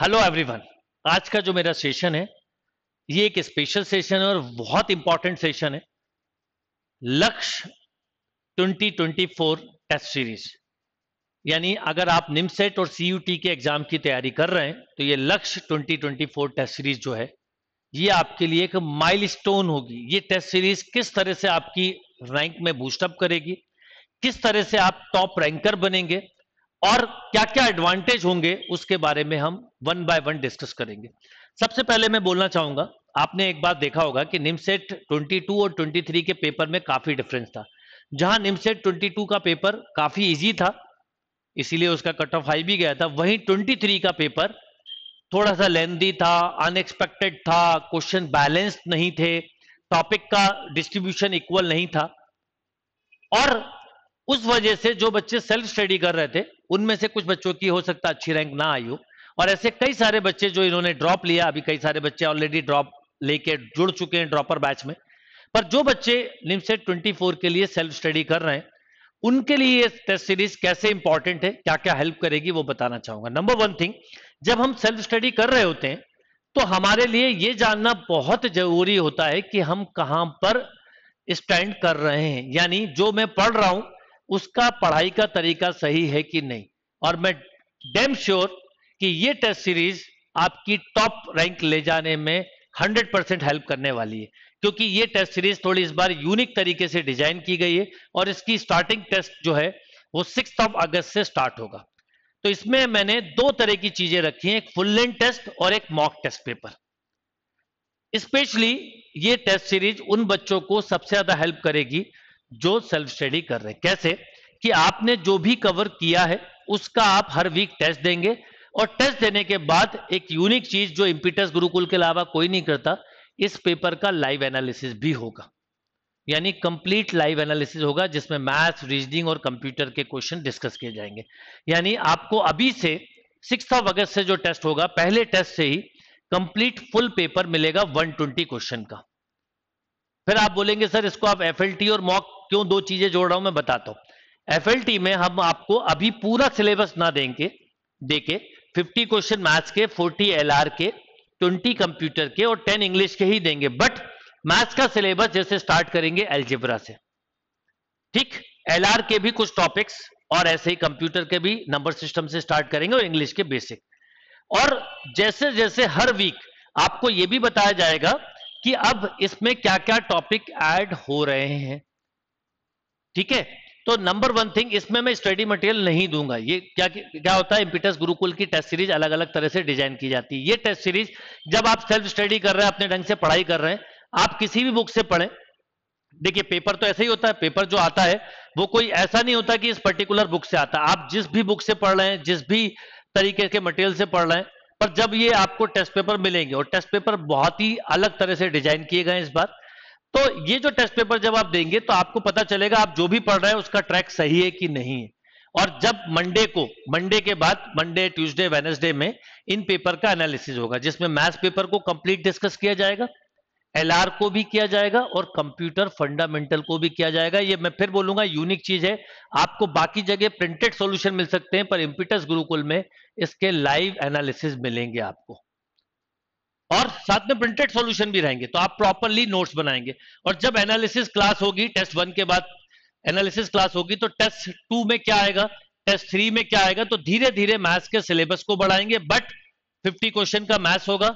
hello everyone आज का जो मेरा सेशन है ये एक स्पेशल सेशन है और बहुत इंपॉर्टेंट सेशन है लक्ष्य 2024 टेस्ट सीरीज यानी अगर आप निमसेट e और सीयूटी के एग्जाम की तैयारी कर रहे हैं तो ये लक्ष्य 2024 टेस्ट सीरीज जो है ये आपके लिए एक माइलस्टोन होगी ये टेस्ट सीरीज किस तरह से आपकी रैंक में बूस्टअप करेगी किस तरह से आप टॉप रैंकर बनेंगे और क्या क्या एडवांटेज होंगे उसके बारे में हम वन बाय वन डिस्कस करेंगे सबसे पहले मैं बोलना चाहूंगा आपने एक बात देखा होगा कि निमसेट 22 और 23 के पेपर में काफी डिफरेंस था जहां निमसेट 22 का पेपर काफी इजी था इसीलिए उसका कट ऑफ हाई भी गया था वहीं 23 का पेपर थोड़ा सा लेंदी था अनएक्सपेक्टेड था क्वेश्चन बैलेंस्ड नहीं थे टॉपिक का डिस्ट्रीब्यूशन इक्वल नहीं था और उस वजह से जो बच्चे सेल्फ स्टडी कर रहे थे उनमें से कुछ बच्चों की हो सकता अच्छी रैंक ना आई हो और ऐसे कई सारे बच्चे जो इन्होंने ड्रॉप लिया अभी कई सारे बच्चे ऑलरेडी ड्रॉप लेके जुड़ चुके हैं ड्रॉपर बैच में पर जो बच्चे निमसेट फोर के लिए सेल्फ स्टडी कर रहे हैं उनके लिए ये टेस्ट सीरीज कैसे इंपॉर्टेंट है क्या क्या हेल्प करेगी वो बताना चाहूंगा नंबर वन थिंग जब हम सेल्फ स्टडी कर रहे होते हैं तो हमारे लिए ये जानना बहुत जरूरी होता है कि हम कहां पर स्टैंड कर रहे हैं यानी जो मैं पढ़ रहा हूं उसका पढ़ाई का तरीका सही है कि नहीं और मैं डेम श्योर कि ये टेस्ट सीरीज आपकी टॉप रैंक ले जाने में 100 परसेंट हेल्प करने वाली है क्योंकि ये टेस्ट सीरीज थोड़ी इस बार यूनिक तरीके से डिजाइन की गई है और इसकी स्टार्टिंग टेस्ट जो है वो सिक्स ऑफ अगस्त से स्टार्ट होगा तो इसमें मैंने दो तरह की चीजें रखी हैं एक फुल लेंथ टेस्ट और एक मॉक टेस्ट पेपर स्पेशली ये टेस्ट सीरीज उन बच्चों को सबसे ज्यादा हेल्प करेगी जो सेल्फ स्टडी कर रहे हैं कैसे कि आपने जो भी कवर किया है उसका आप हर वीक टेस्ट देंगे और टेस्ट देने के बाद एक यूनिक चीज जो इम्पिटस गुरुकुल के अलावा कोई नहीं करता इस पेपर का लाइव एनालिसिस भी होगा यानी कंप्लीट लाइव एनालिसिस होगा जिसमें मैथ्स रीजनिंग और कंप्यूटर के क्वेश्चन डिस्कस किए जाएंगे यानी आपको अभी से सिक्स अगस्त से जो टेस्ट होगा पहले टेस्ट से ही कंप्लीट फुल पेपर मिलेगा 120 क्वेश्चन का फिर आप बोलेंगे सर इसको आप एफ और मॉक क्यों दो चीजें जोड़ रहा हूं मैं बताता हूं एफ में हम आपको अभी पूरा सिलेबस ना देंगे देके 50 क्वेश्चन मैथ्स के 40 एल के 20 कंप्यूटर के और 10 इंग्लिश के ही देंगे बट मैथ्स का सिलेबस जैसे स्टार्ट करेंगे एलजेब्रा से ठीक एल के भी कुछ टॉपिक्स और ऐसे ही कंप्यूटर के भी नंबर सिस्टम से स्टार्ट करेंगे और इंग्लिश के बेसिक और जैसे जैसे हर वीक आपको यह भी बताया जाएगा कि अब इसमें क्या क्या टॉपिक ऐड हो रहे हैं ठीक है तो नंबर वन थिंग इसमें मैं स्टडी मटेरियल नहीं दूंगा ये क्या क्या होता है इम्पिटस गुरुकुल की टेस्ट सीरीज अलग अलग तरह से डिजाइन की जाती है ये टेस्ट सीरीज जब आप सेल्फ स्टडी कर रहे हैं अपने ढंग से पढ़ाई कर रहे हैं आप किसी भी बुक से पढ़ें देखिए पेपर तो ऐसा ही होता है पेपर जो आता है वो कोई ऐसा नहीं होता कि इस पर्टिकुलर बुक से आता आप जिस भी बुक से पढ़ रहे हैं जिस भी तरीके के मटेरियल से पढ़ रहे हैं पर जब ये आपको टेस्ट पेपर मिलेंगे और टेस्ट पेपर बहुत ही अलग तरह से डिजाइन किए गए इस बार तो ये जो टेस्ट पेपर जब आप देंगे तो आपको पता चलेगा आप जो भी पढ़ रहे हैं उसका ट्रैक सही है कि नहीं है और जब मंडे को मंडे के बाद मंडे ट्यूसडे वेनसडे में इन पेपर का एनालिसिस होगा जिसमें मैथ्स पेपर को कंप्लीट डिस्कस किया जाएगा एल को भी किया जाएगा और कंप्यूटर फंडामेंटल को भी किया जाएगा ये मैं फिर बोलूंगा यूनिक चीज है आपको बाकी जगह प्रिंटेड सॉल्यूशन मिल सकते हैं पर इम्पिटस गुरुकुल में इसके लाइव एनालिसिस मिलेंगे आपको और साथ में प्रिंटेड सॉल्यूशन भी रहेंगे तो आप प्रॉपरली नोट्स बनाएंगे और जब एनालिसिस क्लास होगी टेस्ट वन के बाद एनालिसिस क्लास होगी तो टेस्ट टू में क्या आएगा टेस्ट थ्री में क्या आएगा तो धीरे धीरे मैथ्स के सिलेबस को बढ़ाएंगे बट 50 क्वेश्चन का मैथ्स होगा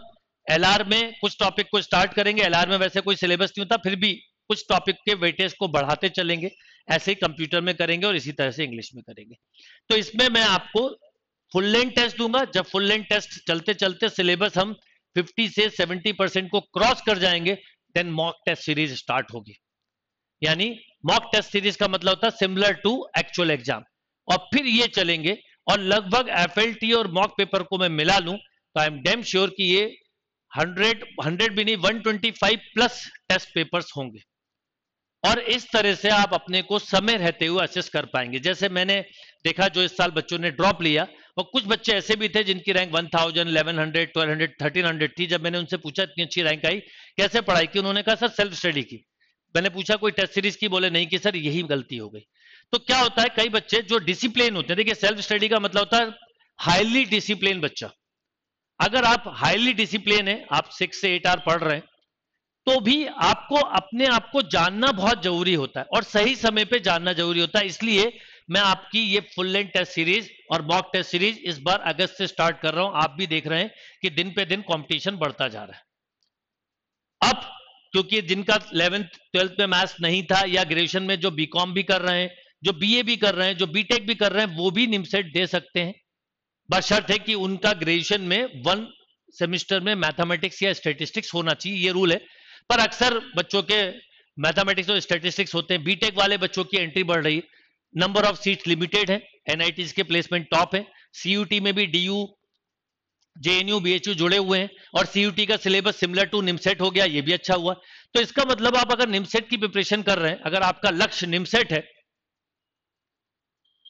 एलआर में कुछ टॉपिक को स्टार्ट करेंगे एलआर में वैसे कोई सिलेबस नहीं होता फिर भी कुछ टॉपिक के वेटेज को बढ़ाते चलेंगे ऐसे ही कंप्यूटर में करेंगे और इसी तरह से इंग्लिश में करेंगे तो इसमें मैं आपको फुल लेंथ टेस्ट दूंगा जब फुल लेंथ टेस्ट चलते चलते सिलेबस हम 50 से 70 परसेंट को क्रॉस कर जाएंगे then mock test series start होगी यानी मॉक टेस्ट सीरीज का मतलब होता है सिमिलर टू एक्चुअल एग्जाम और फिर ये चलेंगे और लगभग एफ और मॉक पेपर को मैं मिला लू तो आई एम डेम श्योर की ये हंड्रेड हंड्रेड भी नहीं one twenty five plus test papers होंगे और इस तरह से आप अपने को समय रहते हुए असेस कर पाएंगे जैसे मैंने देखा जो इस साल बच्चों ने ड्रॉप लिया और कुछ बच्चे ऐसे भी थे जिनकी रैंक 1000, 1100, 1200, 1300 थी जब मैंने उनसे पूछा इतनी अच्छी रैंक आई कैसे पढ़ाई की उन्होंने कहा सर सेल्फ स्टडी की मैंने पूछा कोई टेस्ट सीरीज की बोले नहीं कि सर यही गलती हो गई तो क्या होता है कई बच्चे जो डिसिप्लिन होते हैं देखिए सेल्फ स्टडी का मतलब होता है हाईली डिसिप्लिन बच्चा अगर आप हाईली डिसिप्लिन है आप सिक्स से एट आर पढ़ रहे हैं तो भी आपको अपने आप को जानना बहुत जरूरी होता है और सही समय पे जानना जरूरी होता है इसलिए मैं आपकी ये फुल लेंथ टेस्ट सीरीज और मॉक टेस्ट सीरीज इस बार अगस्त से स्टार्ट कर रहा हूं आप भी देख रहे हैं कि दिन पे दिन कंपटीशन बढ़ता जा रहा है अब क्योंकि जिनका इलेवेंथ ट्वेल्थ में मैथ्स नहीं था या ग्रेजुएशन में जो बीकॉम भी कर रहे हैं जो बीए भी कर रहे हैं जो बीटेक भी कर रहे हैं वो भी निमसेट दे सकते हैं बशर्त है कि उनका ग्रेजुएशन में वन सेमिस्टर में मैथमेटिक्स या स्टेटिस्टिक्स होना चाहिए ये रूल है पर अक्सर बच्चों के मैथमेटिक्स और स्टेटिस्टिक्स होते हैं बीटेक वाले बच्चों की एंट्री बढ़ रही है नंबर ऑफ सीट लिमिटेड है एनआईटीज के प्लेसमेंट टॉप है सीयूटी में भी डीयू जेएनयू बीएचयू जुड़े हुए हैं और सीयूटी का सिलेबस सिमिलर टू निमसेट हो गया ये भी अच्छा हुआ तो इसका मतलब आप अगर निमसेट की प्रिपरेशन कर रहे हैं अगर आपका लक्ष्य निमसेट है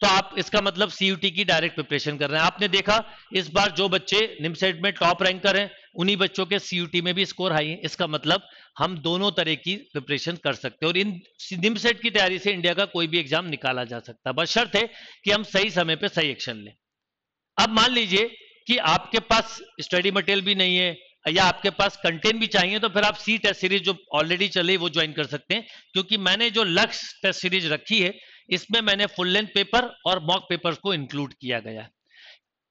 तो आप इसका मतलब सीयूटी की डायरेक्ट प्रिपरेशन कर रहे हैं आपने देखा इस बार जो बच्चे निमसेट में टॉप रैंकर हैं उन्हीं बच्चों के सीयूटी में भी स्कोर हाई है इसका मतलब हम दोनों तरह की प्रिपरेशन कर सकते हैं और इन निमसेट की तैयारी से इंडिया का कोई भी एग्जाम निकाला जा सकता है बस शर्त है कि हम सही समय पर सही एक्शन लें अब मान लीजिए कि आपके पास स्टडी मटेरियल भी नहीं है या आपके पास कंटेंट भी चाहिए तो फिर आप सी टेस्ट सीरीज जो ऑलरेडी चले वो ज्वाइन कर सकते हैं क्योंकि मैंने जो लक्ष्य टेस्ट सीरीज रखी है इसमें मैंने फुल लेंथ पेपर और मॉक पेपर को इंक्लूड किया गया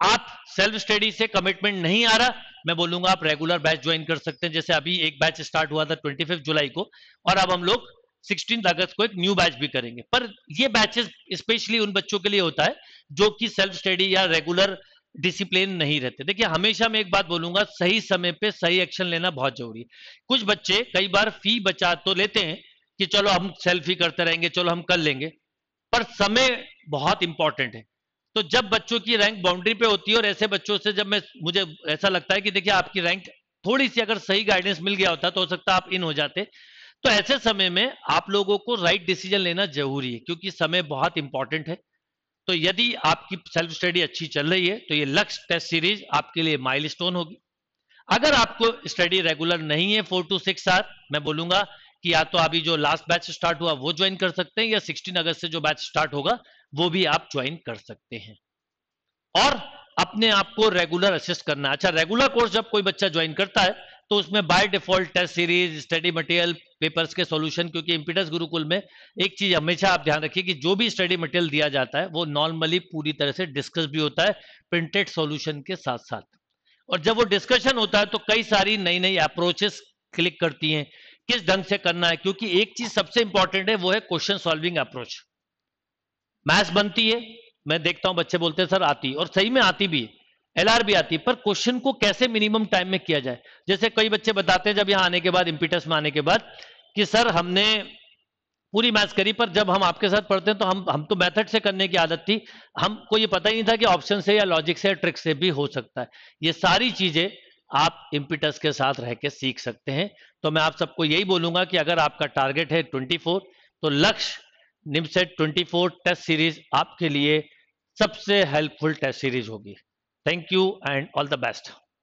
आप सेल्फ स्टडी से कमिटमेंट नहीं आ रहा मैं बोलूंगा आप रेगुलर बैच ज्वाइन कर सकते हैं जैसे अभी एक बैच स्टार्ट हुआ था ट्वेंटी जुलाई को और अब हम लोग 16 अगस्त को एक न्यू बैच भी करेंगे पर ये बैचेस स्पेशली उन बच्चों के लिए होता है जो कि सेल्फ स्टडी या रेगुलर डिसिप्लिन नहीं रहते देखिए हमेशा मैं एक बात बोलूंगा सही समय पे सही एक्शन लेना बहुत जरूरी है कुछ बच्चे कई बार फी बचा तो लेते हैं कि चलो हम सेल्फी करते रहेंगे चलो हम कर लेंगे पर समय बहुत इंपॉर्टेंट है तो जब बच्चों की रैंक बाउंड्री पे होती है और ऐसे बच्चों से जब मैं मुझे ऐसा लगता है कि देखिए आपकी रैंक थोड़ी सी अगर सही गाइडेंस मिल गया होता तो हो सकता आप इन हो जाते तो ऐसे समय में आप लोगों को राइट डिसीजन लेना जरूरी है क्योंकि समय बहुत इंपॉर्टेंट है तो यदि आपकी सेल्फ स्टडी अच्छी चल रही है तो ये लक्ष्य टेस्ट सीरीज आपके लिए माइलस्टोन होगी अगर आपको स्टडी रेगुलर नहीं है फोर टू सिक्स आर मैं बोलूंगा कि या तो अभी जो लास्ट बैच स्टार्ट हुआ वो ज्वाइन कर सकते हैं या 16 अगस्त से जो बैच स्टार्ट होगा वो भी आप ज्वाइन कर सकते हैं और अपने आप को रेगुलर असिस्ट करना अच्छा रेगुलर कोर्स जब कोई बच्चा ज्वाइन करता है तो उसमें by default test series study material papers के सॉल्यूशन क्योंकि इम्पीटेंस गुरुकुल में एक चीज हमेशा आप ध्यान रखिए कि जो भी स्टडी मटेरियल दिया जाता है वो नॉर्मली पूरी तरह से डिस्कस भी होता है प्रिंटेड सॉल्यूशन के साथ साथ और जब वो डिस्कशन होता है तो कई सारी नई नई अप्रोचेस क्लिक करती हैं किस ढंग से करना है क्योंकि एक चीज सबसे इंपॉर्टेंट है वो है क्वेश्चन सॉल्विंग अप्रोच मैथ्स बनती है मैं देखता हूं बच्चे बोलते हैं सर आती है और सही में आती भी है आर भी आती है पर क्वेश्चन को कैसे मिनिमम टाइम में किया जाए जैसे कई बच्चे बताते हैं जब यहां आने के बाद इम्पिटस में आने के बाद कि सर हमने पूरी मैथ्स करी पर जब हम आपके साथ पढ़ते हैं तो हम हम तो मेथड से करने की आदत थी हमको ये पता ही नहीं था कि ऑप्शन से या लॉजिक से या ट्रिक से भी हो सकता है ये सारी चीजें आप इम्पिटस के साथ रह के सीख सकते हैं तो मैं आप सबको यही बोलूंगा कि अगर आपका टारगेट है 24 तो लक्ष्य ट्वेंटी 24 टेस्ट सीरीज आपके लिए सबसे हेल्पफुल टेस्ट सीरीज होगी thank you and all the best